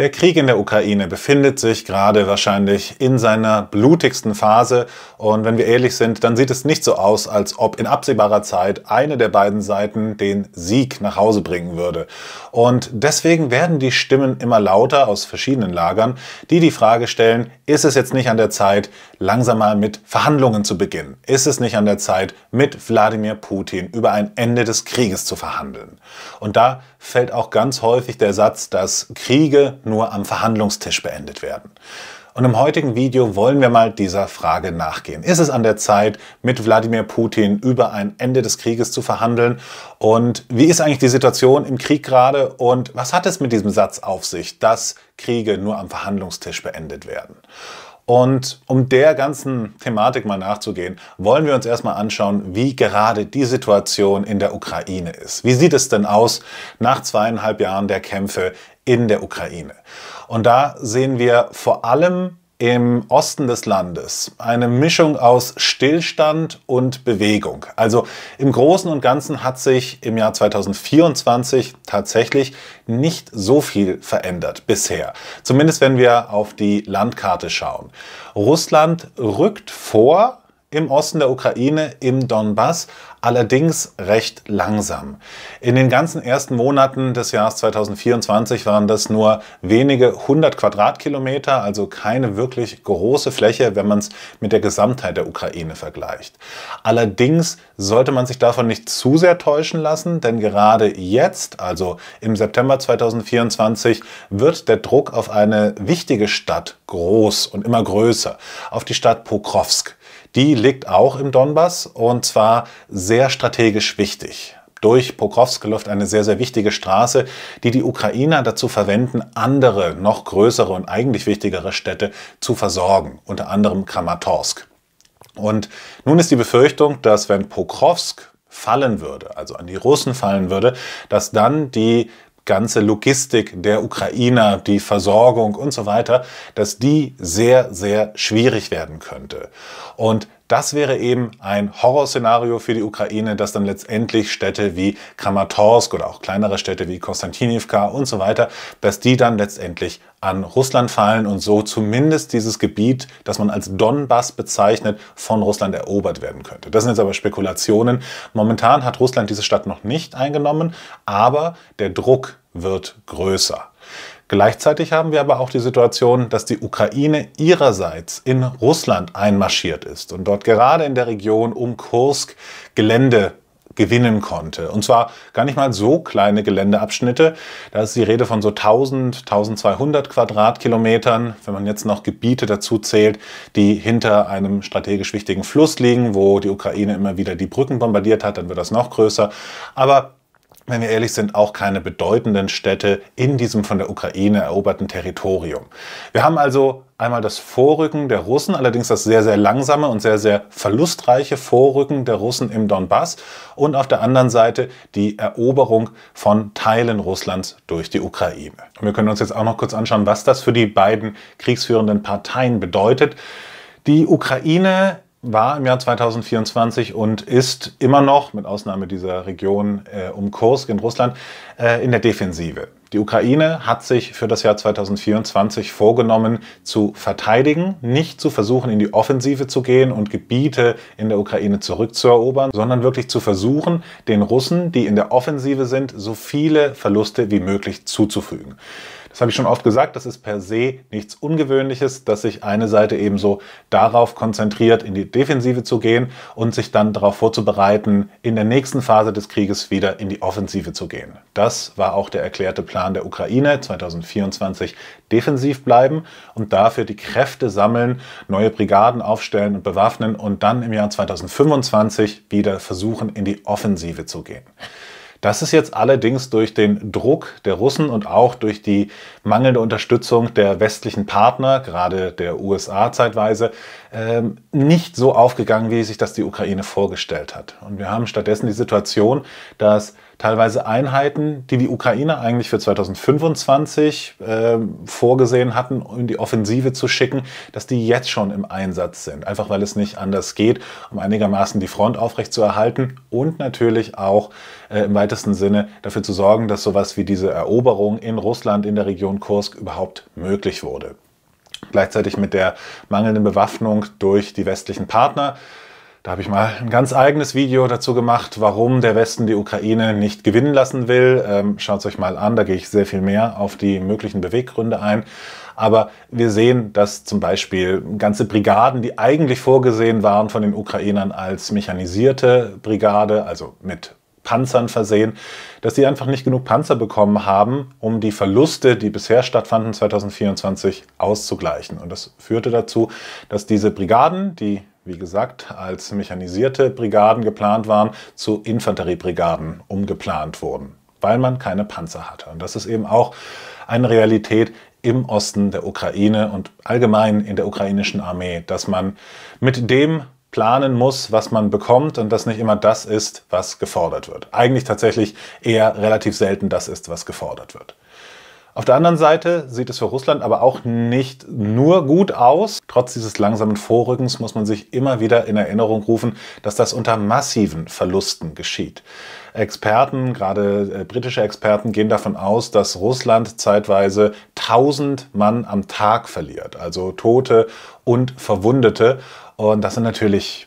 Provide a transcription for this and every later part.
Der Krieg in der Ukraine befindet sich gerade wahrscheinlich in seiner blutigsten Phase und wenn wir ehrlich sind, dann sieht es nicht so aus, als ob in absehbarer Zeit eine der beiden Seiten den Sieg nach Hause bringen würde. Und deswegen werden die Stimmen immer lauter aus verschiedenen Lagern, die die Frage stellen, ist es jetzt nicht an der Zeit, langsam mal mit Verhandlungen zu beginnen? Ist es nicht an der Zeit, mit Wladimir Putin über ein Ende des Krieges zu verhandeln? Und da fällt auch ganz häufig der Satz, dass Kriege nur am Verhandlungstisch beendet werden. Und im heutigen Video wollen wir mal dieser Frage nachgehen. Ist es an der Zeit, mit Wladimir Putin über ein Ende des Krieges zu verhandeln? Und wie ist eigentlich die Situation im Krieg gerade? Und was hat es mit diesem Satz auf sich, dass Kriege nur am Verhandlungstisch beendet werden? Und um der ganzen Thematik mal nachzugehen, wollen wir uns erstmal anschauen, wie gerade die Situation in der Ukraine ist. Wie sieht es denn aus nach zweieinhalb Jahren der Kämpfe? in der Ukraine. Und da sehen wir vor allem im Osten des Landes eine Mischung aus Stillstand und Bewegung. Also im Großen und Ganzen hat sich im Jahr 2024 tatsächlich nicht so viel verändert bisher. Zumindest wenn wir auf die Landkarte schauen. Russland rückt vor, im Osten der Ukraine, im Donbass, allerdings recht langsam. In den ganzen ersten Monaten des Jahres 2024 waren das nur wenige 100 Quadratkilometer, also keine wirklich große Fläche, wenn man es mit der Gesamtheit der Ukraine vergleicht. Allerdings sollte man sich davon nicht zu sehr täuschen lassen, denn gerade jetzt, also im September 2024, wird der Druck auf eine wichtige Stadt groß und immer größer, auf die Stadt Pokrovsk die liegt auch im Donbass und zwar sehr strategisch wichtig. Durch Pokrovsk läuft eine sehr, sehr wichtige Straße, die die Ukrainer dazu verwenden, andere, noch größere und eigentlich wichtigere Städte zu versorgen, unter anderem Kramatorsk. Und nun ist die Befürchtung, dass wenn Pokrovsk fallen würde, also an die Russen fallen würde, dass dann die ganze Logistik der Ukrainer, die Versorgung und so weiter, dass die sehr, sehr schwierig werden könnte. Und das wäre eben ein Horrorszenario für die Ukraine, dass dann letztendlich Städte wie Kramatorsk oder auch kleinere Städte wie Konstantinivka und so weiter, dass die dann letztendlich an Russland fallen und so zumindest dieses Gebiet, das man als Donbass bezeichnet, von Russland erobert werden könnte. Das sind jetzt aber Spekulationen. Momentan hat Russland diese Stadt noch nicht eingenommen, aber der Druck wird größer. Gleichzeitig haben wir aber auch die Situation, dass die Ukraine ihrerseits in Russland einmarschiert ist und dort gerade in der Region um Kursk Gelände gewinnen konnte. Und zwar gar nicht mal so kleine Geländeabschnitte. Da ist die Rede von so 1000, 1200 Quadratkilometern. Wenn man jetzt noch Gebiete dazu zählt, die hinter einem strategisch wichtigen Fluss liegen, wo die Ukraine immer wieder die Brücken bombardiert hat, dann wird das noch größer. Aber wenn wir ehrlich sind, auch keine bedeutenden Städte in diesem von der Ukraine eroberten Territorium. Wir haben also einmal das Vorrücken der Russen, allerdings das sehr, sehr langsame und sehr, sehr verlustreiche Vorrücken der Russen im Donbass und auf der anderen Seite die Eroberung von Teilen Russlands durch die Ukraine. Und wir können uns jetzt auch noch kurz anschauen, was das für die beiden kriegsführenden Parteien bedeutet. Die Ukraine war im Jahr 2024 und ist immer noch, mit Ausnahme dieser Region äh, um Kursk in Russland, äh, in der Defensive. Die Ukraine hat sich für das Jahr 2024 vorgenommen, zu verteidigen, nicht zu versuchen, in die Offensive zu gehen und Gebiete in der Ukraine zurückzuerobern, sondern wirklich zu versuchen, den Russen, die in der Offensive sind, so viele Verluste wie möglich zuzufügen. Das habe ich schon oft gesagt, das ist per se nichts Ungewöhnliches, dass sich eine Seite eben so darauf konzentriert, in die Defensive zu gehen und sich dann darauf vorzubereiten, in der nächsten Phase des Krieges wieder in die Offensive zu gehen. Das war auch der erklärte Plan der Ukraine 2024, defensiv bleiben und dafür die Kräfte sammeln, neue Brigaden aufstellen und bewaffnen und dann im Jahr 2025 wieder versuchen, in die Offensive zu gehen. Das ist jetzt allerdings durch den Druck der Russen und auch durch die mangelnde Unterstützung der westlichen Partner, gerade der USA zeitweise, ähm, nicht so aufgegangen, wie sich das die Ukraine vorgestellt hat. Und wir haben stattdessen die Situation, dass teilweise Einheiten, die die Ukraine eigentlich für 2025 äh, vorgesehen hatten, um die Offensive zu schicken, dass die jetzt schon im Einsatz sind. Einfach weil es nicht anders geht, um einigermaßen die Front aufrechtzuerhalten und natürlich auch äh, im weitesten Sinne dafür zu sorgen, dass sowas wie diese Eroberung in Russland in der Region Kursk überhaupt möglich wurde. Gleichzeitig mit der mangelnden Bewaffnung durch die westlichen Partner da habe ich mal ein ganz eigenes Video dazu gemacht, warum der Westen die Ukraine nicht gewinnen lassen will. Ähm, Schaut es euch mal an, da gehe ich sehr viel mehr auf die möglichen Beweggründe ein. Aber wir sehen, dass zum Beispiel ganze Brigaden, die eigentlich vorgesehen waren von den Ukrainern als mechanisierte Brigade, also mit Panzern versehen, dass sie einfach nicht genug Panzer bekommen haben, um die Verluste, die bisher stattfanden, 2024 auszugleichen. Und das führte dazu, dass diese Brigaden, die wie gesagt, als mechanisierte Brigaden geplant waren, zu Infanteriebrigaden umgeplant wurden, weil man keine Panzer hatte. Und das ist eben auch eine Realität im Osten der Ukraine und allgemein in der ukrainischen Armee, dass man mit dem planen muss, was man bekommt und dass nicht immer das ist, was gefordert wird. Eigentlich tatsächlich eher relativ selten das ist, was gefordert wird. Auf der anderen Seite sieht es für Russland aber auch nicht nur gut aus. Trotz dieses langsamen Vorrückens muss man sich immer wieder in Erinnerung rufen, dass das unter massiven Verlusten geschieht. Experten, gerade äh, britische Experten, gehen davon aus, dass Russland zeitweise 1000 Mann am Tag verliert, also Tote und Verwundete. Und das sind natürlich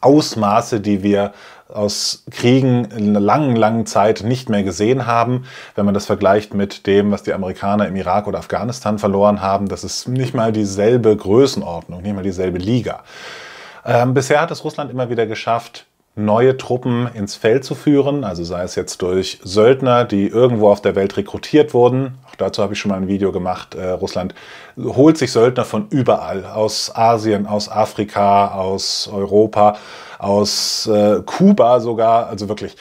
Ausmaße, die wir aus Kriegen in einer langen, langen Zeit nicht mehr gesehen haben. Wenn man das vergleicht mit dem, was die Amerikaner im Irak oder Afghanistan verloren haben, das ist nicht mal dieselbe Größenordnung, nicht mal dieselbe Liga. Ähm, bisher hat es Russland immer wieder geschafft, neue Truppen ins Feld zu führen, also sei es jetzt durch Söldner, die irgendwo auf der Welt rekrutiert wurden. Auch dazu habe ich schon mal ein Video gemacht. Äh, Russland holt sich Söldner von überall, aus Asien, aus Afrika, aus Europa, aus äh, Kuba sogar. Also wirklich,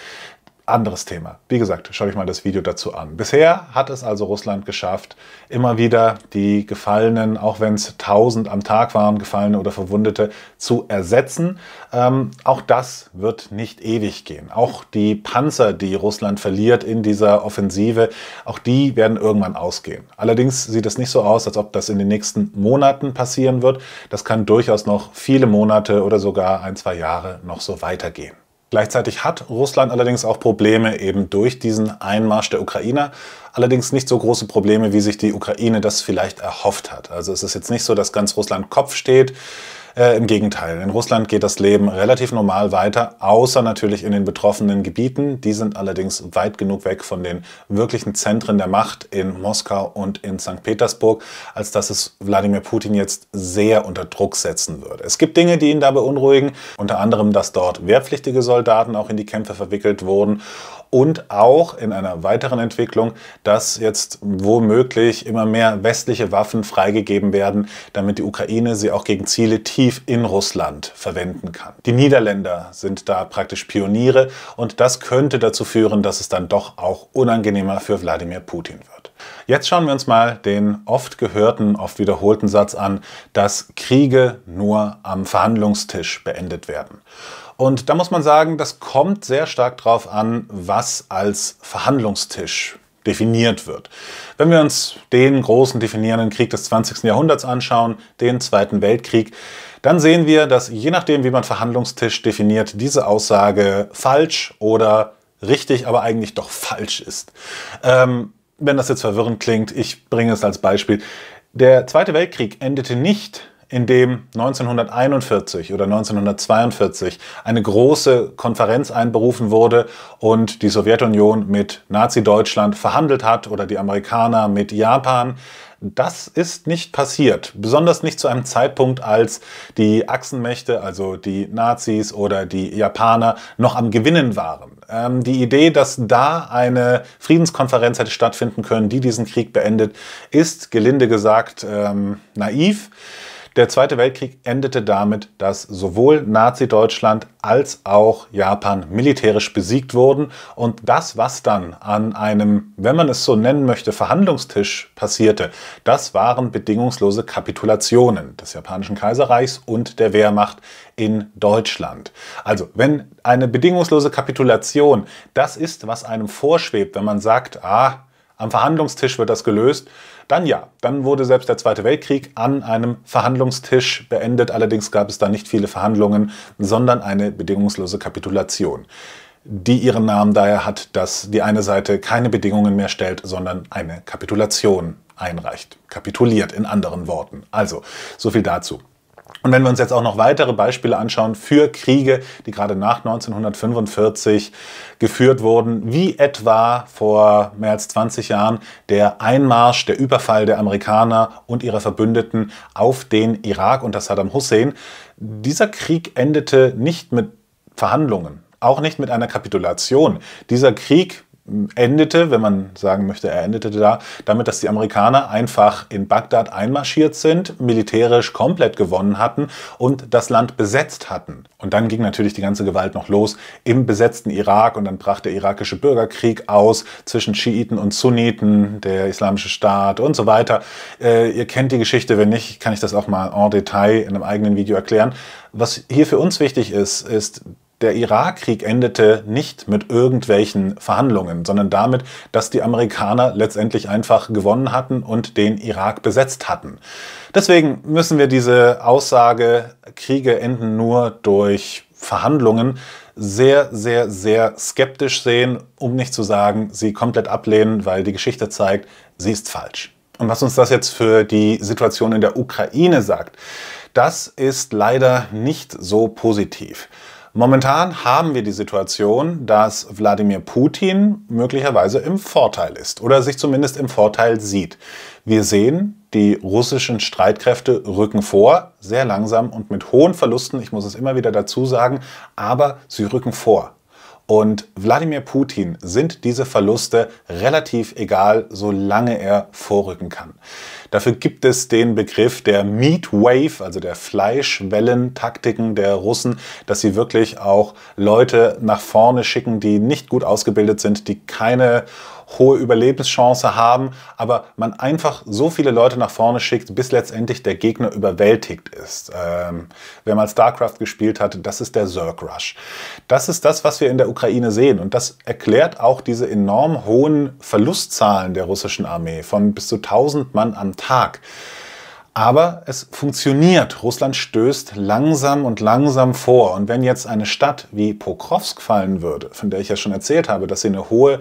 anderes Thema. Wie gesagt, schaue ich mal das Video dazu an. Bisher hat es also Russland geschafft, immer wieder die Gefallenen, auch wenn es 1000 am Tag waren, Gefallene oder Verwundete, zu ersetzen. Ähm, auch das wird nicht ewig gehen. Auch die Panzer, die Russland verliert in dieser Offensive, auch die werden irgendwann ausgehen. Allerdings sieht es nicht so aus, als ob das in den nächsten Monaten passieren wird. Das kann durchaus noch viele Monate oder sogar ein, zwei Jahre noch so weitergehen. Gleichzeitig hat Russland allerdings auch Probleme eben durch diesen Einmarsch der Ukrainer. Allerdings nicht so große Probleme, wie sich die Ukraine das vielleicht erhofft hat. Also es ist jetzt nicht so, dass ganz Russland Kopf steht. Äh, Im Gegenteil, in Russland geht das Leben relativ normal weiter, außer natürlich in den betroffenen Gebieten. Die sind allerdings weit genug weg von den wirklichen Zentren der Macht in Moskau und in St. Petersburg, als dass es Wladimir Putin jetzt sehr unter Druck setzen würde. Es gibt Dinge, die ihn da beunruhigen, unter anderem, dass dort wehrpflichtige Soldaten auch in die Kämpfe verwickelt wurden und auch in einer weiteren Entwicklung, dass jetzt womöglich immer mehr westliche Waffen freigegeben werden, damit die Ukraine sie auch gegen Ziele tief in Russland verwenden kann. Die Niederländer sind da praktisch Pioniere und das könnte dazu führen, dass es dann doch auch unangenehmer für Wladimir Putin wird. Jetzt schauen wir uns mal den oft gehörten, oft wiederholten Satz an, dass Kriege nur am Verhandlungstisch beendet werden. Und da muss man sagen, das kommt sehr stark darauf an, was als Verhandlungstisch definiert wird. Wenn wir uns den großen definierenden Krieg des 20. Jahrhunderts anschauen, den Zweiten Weltkrieg, dann sehen wir, dass je nachdem, wie man Verhandlungstisch definiert, diese Aussage falsch oder richtig, aber eigentlich doch falsch ist. Ähm, wenn das jetzt verwirrend klingt, ich bringe es als Beispiel. Der Zweite Weltkrieg endete nicht in dem 1941 oder 1942 eine große Konferenz einberufen wurde und die Sowjetunion mit Nazi-Deutschland verhandelt hat oder die Amerikaner mit Japan. Das ist nicht passiert, besonders nicht zu einem Zeitpunkt, als die Achsenmächte, also die Nazis oder die Japaner, noch am Gewinnen waren. Ähm, die Idee, dass da eine Friedenskonferenz hätte stattfinden können, die diesen Krieg beendet, ist gelinde gesagt ähm, naiv. Der Zweite Weltkrieg endete damit, dass sowohl Nazi-Deutschland als auch Japan militärisch besiegt wurden und das, was dann an einem, wenn man es so nennen möchte, Verhandlungstisch passierte, das waren bedingungslose Kapitulationen des japanischen Kaiserreichs und der Wehrmacht in Deutschland. Also, wenn eine bedingungslose Kapitulation das ist, was einem vorschwebt, wenn man sagt, ah, am Verhandlungstisch wird das gelöst. Dann ja, dann wurde selbst der Zweite Weltkrieg an einem Verhandlungstisch beendet. Allerdings gab es da nicht viele Verhandlungen, sondern eine bedingungslose Kapitulation, die ihren Namen daher hat, dass die eine Seite keine Bedingungen mehr stellt, sondern eine Kapitulation einreicht. Kapituliert in anderen Worten. Also, so viel dazu. Und wenn wir uns jetzt auch noch weitere Beispiele anschauen für Kriege, die gerade nach 1945 geführt wurden, wie etwa vor mehr als 20 Jahren der Einmarsch, der Überfall der Amerikaner und ihrer Verbündeten auf den Irak unter Saddam Hussein, dieser Krieg endete nicht mit Verhandlungen, auch nicht mit einer Kapitulation. Dieser Krieg endete, wenn man sagen möchte, er endete da, damit, dass die Amerikaner einfach in Bagdad einmarschiert sind, militärisch komplett gewonnen hatten und das Land besetzt hatten. Und dann ging natürlich die ganze Gewalt noch los im besetzten Irak und dann brach der irakische Bürgerkrieg aus zwischen Schiiten und Sunniten, der Islamische Staat und so weiter. Äh, ihr kennt die Geschichte, wenn nicht, kann ich das auch mal en Detail in einem eigenen Video erklären. Was hier für uns wichtig ist, ist, der Irakkrieg endete nicht mit irgendwelchen Verhandlungen, sondern damit, dass die Amerikaner letztendlich einfach gewonnen hatten und den Irak besetzt hatten. Deswegen müssen wir diese Aussage, Kriege enden nur durch Verhandlungen, sehr, sehr, sehr skeptisch sehen, um nicht zu sagen, sie komplett ablehnen, weil die Geschichte zeigt, sie ist falsch. Und was uns das jetzt für die Situation in der Ukraine sagt, das ist leider nicht so positiv. Momentan haben wir die Situation, dass Wladimir Putin möglicherweise im Vorteil ist oder sich zumindest im Vorteil sieht. Wir sehen, die russischen Streitkräfte rücken vor, sehr langsam und mit hohen Verlusten, ich muss es immer wieder dazu sagen, aber sie rücken vor und Wladimir Putin sind diese Verluste relativ egal, solange er vorrücken kann. Dafür gibt es den Begriff der Meat Wave, also der Fleischwellentaktiken der Russen, dass sie wirklich auch Leute nach vorne schicken, die nicht gut ausgebildet sind, die keine hohe Überlebenschance haben, aber man einfach so viele Leute nach vorne schickt, bis letztendlich der Gegner überwältigt ist. Ähm, wer mal StarCraft gespielt hat, das ist der Zerg Rush. Das ist das, was wir in der Ukraine sehen und das erklärt auch diese enorm hohen Verlustzahlen der russischen Armee von bis zu 1000 Mann am Tag. Aber es funktioniert. Russland stößt langsam und langsam vor. Und wenn jetzt eine Stadt wie Pokrovsk fallen würde, von der ich ja schon erzählt habe, dass sie eine hohe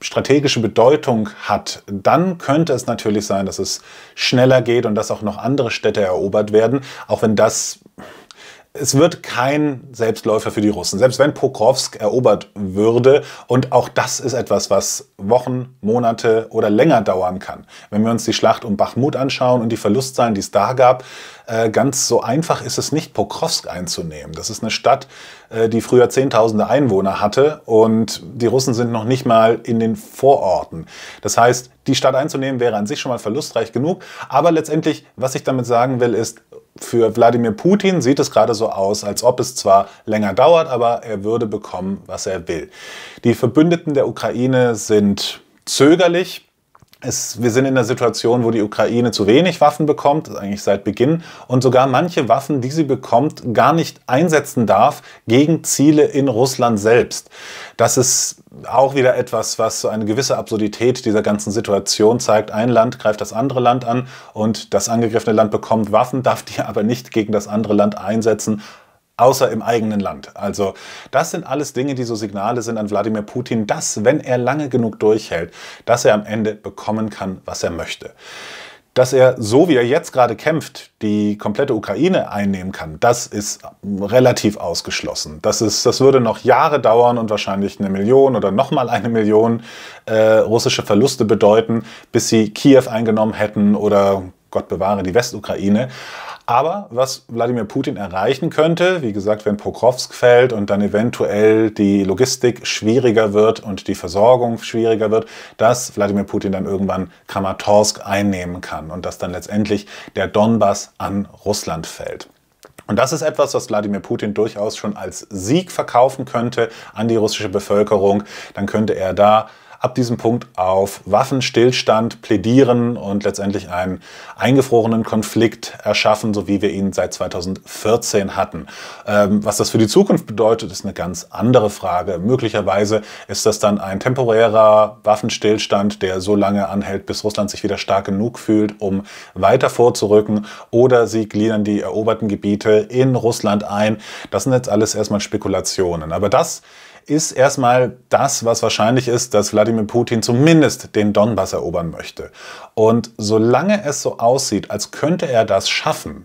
strategische Bedeutung hat, dann könnte es natürlich sein, dass es schneller geht und dass auch noch andere Städte erobert werden, auch wenn das es wird kein Selbstläufer für die Russen, selbst wenn Pokrovsk erobert würde. Und auch das ist etwas, was Wochen, Monate oder länger dauern kann. Wenn wir uns die Schlacht um Bachmut anschauen und die Verlustzahlen, die es da gab, äh, ganz so einfach ist es nicht, Pokrovsk einzunehmen. Das ist eine Stadt, äh, die früher Zehntausende Einwohner hatte und die Russen sind noch nicht mal in den Vororten. Das heißt, die Stadt einzunehmen wäre an sich schon mal verlustreich genug. Aber letztendlich, was ich damit sagen will, ist, für Wladimir Putin sieht es gerade so aus, als ob es zwar länger dauert, aber er würde bekommen, was er will. Die Verbündeten der Ukraine sind zögerlich es, wir sind in der Situation, wo die Ukraine zu wenig Waffen bekommt, eigentlich seit Beginn, und sogar manche Waffen, die sie bekommt, gar nicht einsetzen darf gegen Ziele in Russland selbst. Das ist auch wieder etwas, was so eine gewisse Absurdität dieser ganzen Situation zeigt. Ein Land greift das andere Land an und das angegriffene Land bekommt Waffen, darf die aber nicht gegen das andere Land einsetzen außer im eigenen Land. Also das sind alles Dinge, die so Signale sind an Wladimir Putin, dass, wenn er lange genug durchhält, dass er am Ende bekommen kann, was er möchte. Dass er, so wie er jetzt gerade kämpft, die komplette Ukraine einnehmen kann, das ist relativ ausgeschlossen. Das, ist, das würde noch Jahre dauern und wahrscheinlich eine Million oder nochmal eine Million äh, russische Verluste bedeuten, bis sie Kiew eingenommen hätten oder Gott bewahre die Westukraine. Aber was Wladimir Putin erreichen könnte, wie gesagt, wenn Pokrovsk fällt und dann eventuell die Logistik schwieriger wird und die Versorgung schwieriger wird, dass Wladimir Putin dann irgendwann Kramatorsk einnehmen kann und dass dann letztendlich der Donbass an Russland fällt. Und das ist etwas, was Wladimir Putin durchaus schon als Sieg verkaufen könnte an die russische Bevölkerung. Dann könnte er da ab diesem Punkt auf Waffenstillstand plädieren und letztendlich einen eingefrorenen Konflikt erschaffen, so wie wir ihn seit 2014 hatten. Ähm, was das für die Zukunft bedeutet, ist eine ganz andere Frage. Möglicherweise ist das dann ein temporärer Waffenstillstand, der so lange anhält, bis Russland sich wieder stark genug fühlt, um weiter vorzurücken, oder sie gliedern die eroberten Gebiete in Russland ein. Das sind jetzt alles erstmal Spekulationen. Aber das ist erstmal das, was wahrscheinlich ist, dass Wladimir Putin zumindest den Donbass erobern möchte. Und solange es so aussieht, als könnte er das schaffen,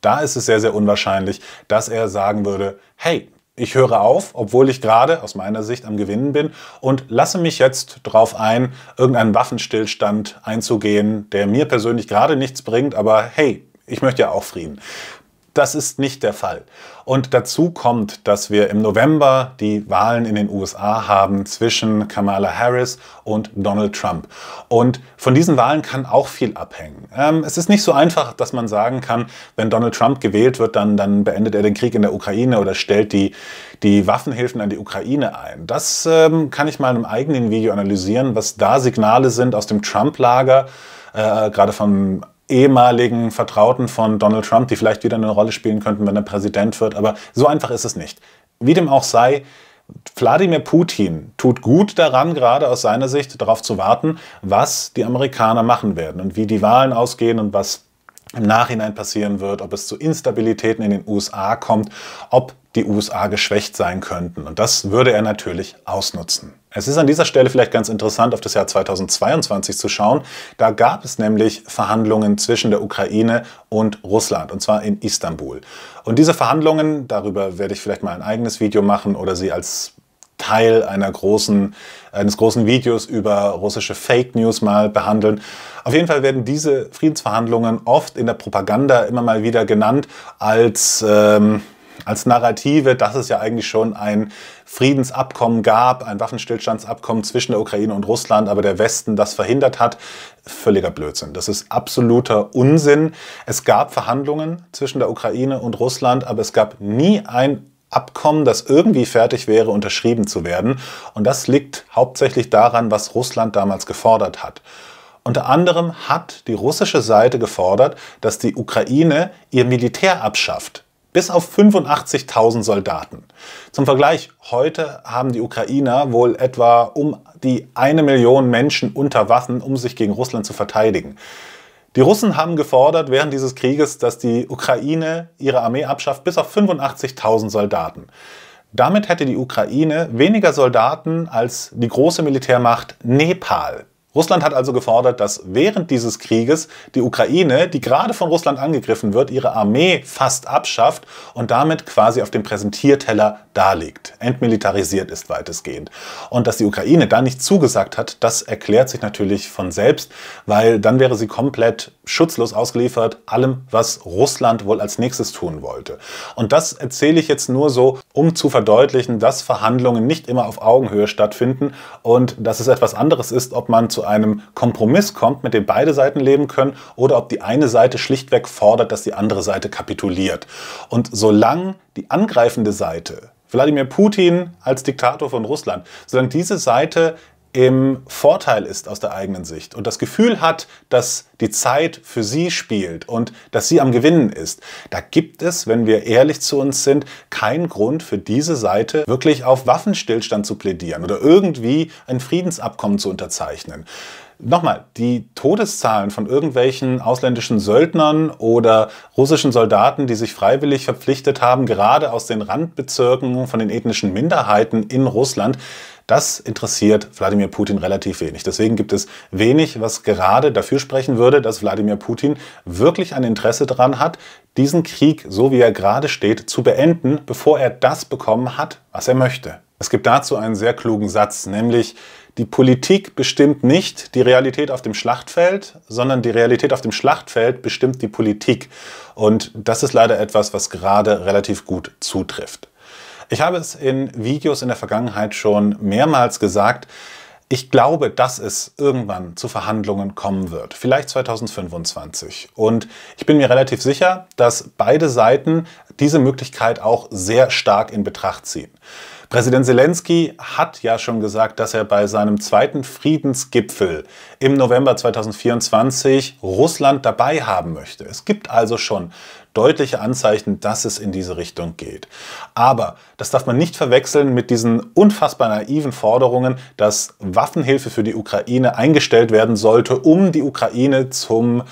da ist es sehr, sehr unwahrscheinlich, dass er sagen würde, hey, ich höre auf, obwohl ich gerade aus meiner Sicht am Gewinnen bin und lasse mich jetzt darauf ein, irgendeinen Waffenstillstand einzugehen, der mir persönlich gerade nichts bringt, aber hey, ich möchte ja auch Frieden. Das ist nicht der Fall. Und dazu kommt, dass wir im November die Wahlen in den USA haben zwischen Kamala Harris und Donald Trump. Und von diesen Wahlen kann auch viel abhängen. Ähm, es ist nicht so einfach, dass man sagen kann, wenn Donald Trump gewählt wird, dann, dann beendet er den Krieg in der Ukraine oder stellt die, die Waffenhilfen an die Ukraine ein. Das ähm, kann ich mal in einem eigenen Video analysieren, was da Signale sind aus dem Trump-Lager, äh, gerade von ehemaligen Vertrauten von Donald Trump, die vielleicht wieder eine Rolle spielen könnten, wenn er Präsident wird. Aber so einfach ist es nicht. Wie dem auch sei, Wladimir Putin tut gut daran, gerade aus seiner Sicht darauf zu warten, was die Amerikaner machen werden und wie die Wahlen ausgehen und was im Nachhinein passieren wird, ob es zu Instabilitäten in den USA kommt, ob die USA geschwächt sein könnten. Und das würde er natürlich ausnutzen. Es ist an dieser Stelle vielleicht ganz interessant, auf das Jahr 2022 zu schauen. Da gab es nämlich Verhandlungen zwischen der Ukraine und Russland, und zwar in Istanbul. Und diese Verhandlungen, darüber werde ich vielleicht mal ein eigenes Video machen oder sie als Teil einer großen, eines großen Videos über russische Fake News mal behandeln. Auf jeden Fall werden diese Friedensverhandlungen oft in der Propaganda immer mal wieder genannt als... Ähm, als Narrative, dass es ja eigentlich schon ein Friedensabkommen gab, ein Waffenstillstandsabkommen zwischen der Ukraine und Russland, aber der Westen das verhindert hat. Völliger Blödsinn. Das ist absoluter Unsinn. Es gab Verhandlungen zwischen der Ukraine und Russland, aber es gab nie ein Abkommen, das irgendwie fertig wäre, unterschrieben zu werden. Und das liegt hauptsächlich daran, was Russland damals gefordert hat. Unter anderem hat die russische Seite gefordert, dass die Ukraine ihr Militär abschafft bis auf 85.000 Soldaten. Zum Vergleich, heute haben die Ukrainer wohl etwa um die eine Million Menschen unter Waffen, um sich gegen Russland zu verteidigen. Die Russen haben gefordert während dieses Krieges, dass die Ukraine ihre Armee abschafft, bis auf 85.000 Soldaten. Damit hätte die Ukraine weniger Soldaten als die große Militärmacht Nepal Russland hat also gefordert, dass während dieses Krieges die Ukraine, die gerade von Russland angegriffen wird, ihre Armee fast abschafft und damit quasi auf dem Präsentierteller daliegt. Entmilitarisiert ist weitestgehend. Und dass die Ukraine da nicht zugesagt hat, das erklärt sich natürlich von selbst, weil dann wäre sie komplett schutzlos ausgeliefert allem, was Russland wohl als nächstes tun wollte. Und das erzähle ich jetzt nur so, um zu verdeutlichen, dass Verhandlungen nicht immer auf Augenhöhe stattfinden und dass es etwas anderes ist, ob man zu einem Kompromiss kommt, mit dem beide Seiten leben können, oder ob die eine Seite schlichtweg fordert, dass die andere Seite kapituliert. Und solange die angreifende Seite Wladimir Putin als Diktator von Russland, solange diese Seite im Vorteil ist aus der eigenen Sicht und das Gefühl hat, dass die Zeit für sie spielt und dass sie am Gewinnen ist, da gibt es, wenn wir ehrlich zu uns sind, keinen Grund für diese Seite wirklich auf Waffenstillstand zu plädieren oder irgendwie ein Friedensabkommen zu unterzeichnen. Nochmal, die Todeszahlen von irgendwelchen ausländischen Söldnern oder russischen Soldaten, die sich freiwillig verpflichtet haben, gerade aus den Randbezirken von den ethnischen Minderheiten in Russland, das interessiert Wladimir Putin relativ wenig. Deswegen gibt es wenig, was gerade dafür sprechen würde, dass Wladimir Putin wirklich ein Interesse daran hat, diesen Krieg, so wie er gerade steht, zu beenden, bevor er das bekommen hat, was er möchte. Es gibt dazu einen sehr klugen Satz, nämlich die Politik bestimmt nicht die Realität auf dem Schlachtfeld, sondern die Realität auf dem Schlachtfeld bestimmt die Politik. Und das ist leider etwas, was gerade relativ gut zutrifft. Ich habe es in Videos in der Vergangenheit schon mehrmals gesagt, ich glaube, dass es irgendwann zu Verhandlungen kommen wird, vielleicht 2025. Und ich bin mir relativ sicher, dass beide Seiten diese Möglichkeit auch sehr stark in Betracht ziehen. Präsident Zelensky hat ja schon gesagt, dass er bei seinem zweiten Friedensgipfel im November 2024 Russland dabei haben möchte. Es gibt also schon deutliche Anzeichen, dass es in diese Richtung geht. Aber das darf man nicht verwechseln mit diesen unfassbar naiven Forderungen, dass Waffenhilfe für die Ukraine eingestellt werden sollte, um die Ukraine zum,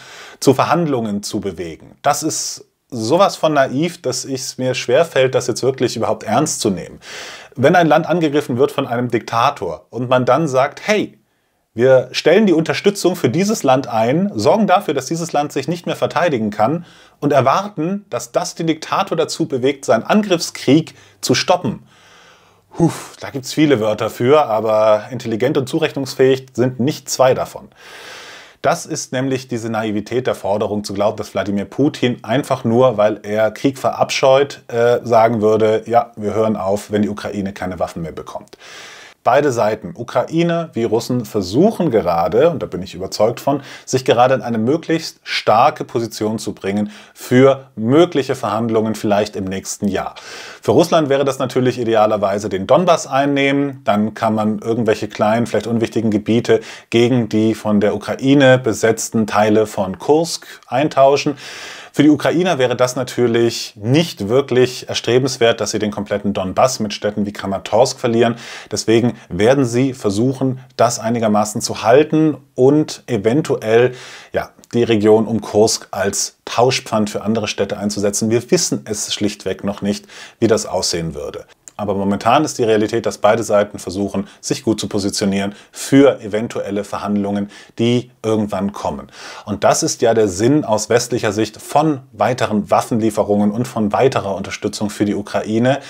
zu Verhandlungen zu bewegen. Das ist sowas von naiv, dass es mir schwerfällt, das jetzt wirklich überhaupt ernst zu nehmen. Wenn ein Land angegriffen wird von einem Diktator und man dann sagt, hey, wir stellen die Unterstützung für dieses Land ein, sorgen dafür, dass dieses Land sich nicht mehr verteidigen kann und erwarten, dass das den Diktator dazu bewegt, seinen Angriffskrieg zu stoppen. Puh, da gibt es viele Wörter für, aber intelligent und zurechnungsfähig sind nicht zwei davon. Das ist nämlich diese Naivität der Forderung zu glauben, dass Wladimir Putin einfach nur, weil er Krieg verabscheut, äh, sagen würde, ja, wir hören auf, wenn die Ukraine keine Waffen mehr bekommt. Beide Seiten, Ukraine wie Russen, versuchen gerade, und da bin ich überzeugt von, sich gerade in eine möglichst starke Position zu bringen für mögliche Verhandlungen vielleicht im nächsten Jahr. Für Russland wäre das natürlich idealerweise den Donbass einnehmen, dann kann man irgendwelche kleinen, vielleicht unwichtigen Gebiete gegen die von der Ukraine besetzten Teile von Kursk eintauschen. Für die Ukrainer wäre das natürlich nicht wirklich erstrebenswert, dass sie den kompletten Donbass mit Städten wie Kramatorsk verlieren. Deswegen werden sie versuchen, das einigermaßen zu halten und eventuell ja, die Region um Kursk als Tauschpfand für andere Städte einzusetzen. Wir wissen es schlichtweg noch nicht, wie das aussehen würde. Aber momentan ist die Realität, dass beide Seiten versuchen, sich gut zu positionieren für eventuelle Verhandlungen, die irgendwann kommen. Und das ist ja der Sinn aus westlicher Sicht von weiteren Waffenlieferungen und von weiterer Unterstützung für die Ukraine,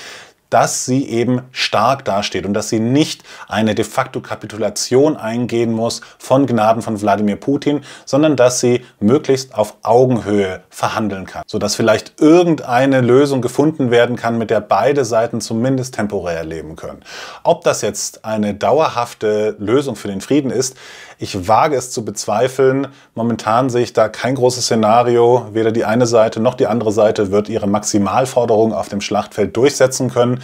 dass sie eben stark dasteht und dass sie nicht eine de facto Kapitulation eingehen muss von Gnaden von Wladimir Putin, sondern dass sie möglichst auf Augenhöhe verhandeln kann, sodass vielleicht irgendeine Lösung gefunden werden kann, mit der beide Seiten zumindest temporär leben können. Ob das jetzt eine dauerhafte Lösung für den Frieden ist, ich wage es zu bezweifeln. Momentan sehe ich da kein großes Szenario. Weder die eine Seite noch die andere Seite wird ihre Maximalforderung auf dem Schlachtfeld durchsetzen können.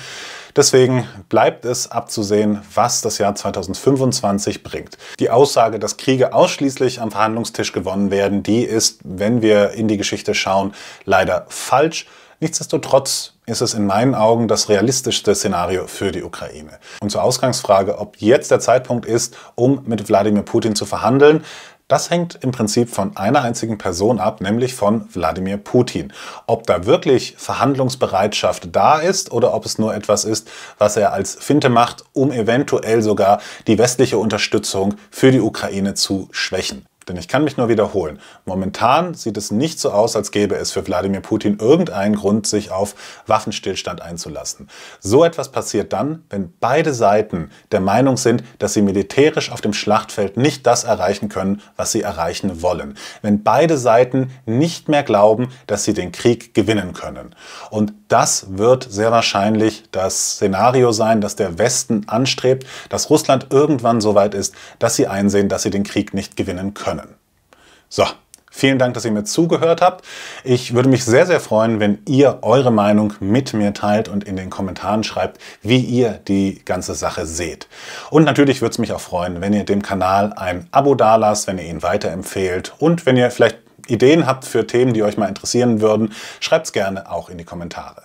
Deswegen bleibt es abzusehen, was das Jahr 2025 bringt. Die Aussage, dass Kriege ausschließlich am Verhandlungstisch gewonnen werden, die ist, wenn wir in die Geschichte schauen, leider falsch. Nichtsdestotrotz ist es in meinen Augen das realistischste Szenario für die Ukraine. Und zur Ausgangsfrage, ob jetzt der Zeitpunkt ist, um mit Wladimir Putin zu verhandeln, das hängt im Prinzip von einer einzigen Person ab, nämlich von Wladimir Putin. Ob da wirklich Verhandlungsbereitschaft da ist oder ob es nur etwas ist, was er als Finte macht, um eventuell sogar die westliche Unterstützung für die Ukraine zu schwächen. Denn ich kann mich nur wiederholen. Momentan sieht es nicht so aus, als gäbe es für Wladimir Putin irgendeinen Grund, sich auf Waffenstillstand einzulassen. So etwas passiert dann, wenn beide Seiten der Meinung sind, dass sie militärisch auf dem Schlachtfeld nicht das erreichen können, was sie erreichen wollen. Wenn beide Seiten nicht mehr glauben, dass sie den Krieg gewinnen können. Und das wird sehr wahrscheinlich das Szenario sein, dass der Westen anstrebt, dass Russland irgendwann so weit ist, dass sie einsehen, dass sie den Krieg nicht gewinnen können. So, Vielen Dank, dass ihr mir zugehört habt. Ich würde mich sehr, sehr freuen, wenn ihr eure Meinung mit mir teilt und in den Kommentaren schreibt, wie ihr die ganze Sache seht. Und natürlich würde es mich auch freuen, wenn ihr dem Kanal ein Abo dalasst, wenn ihr ihn weiterempfehlt und wenn ihr vielleicht Ideen habt für Themen, die euch mal interessieren würden, schreibt es gerne auch in die Kommentare.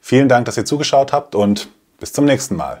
Vielen Dank, dass ihr zugeschaut habt und bis zum nächsten Mal.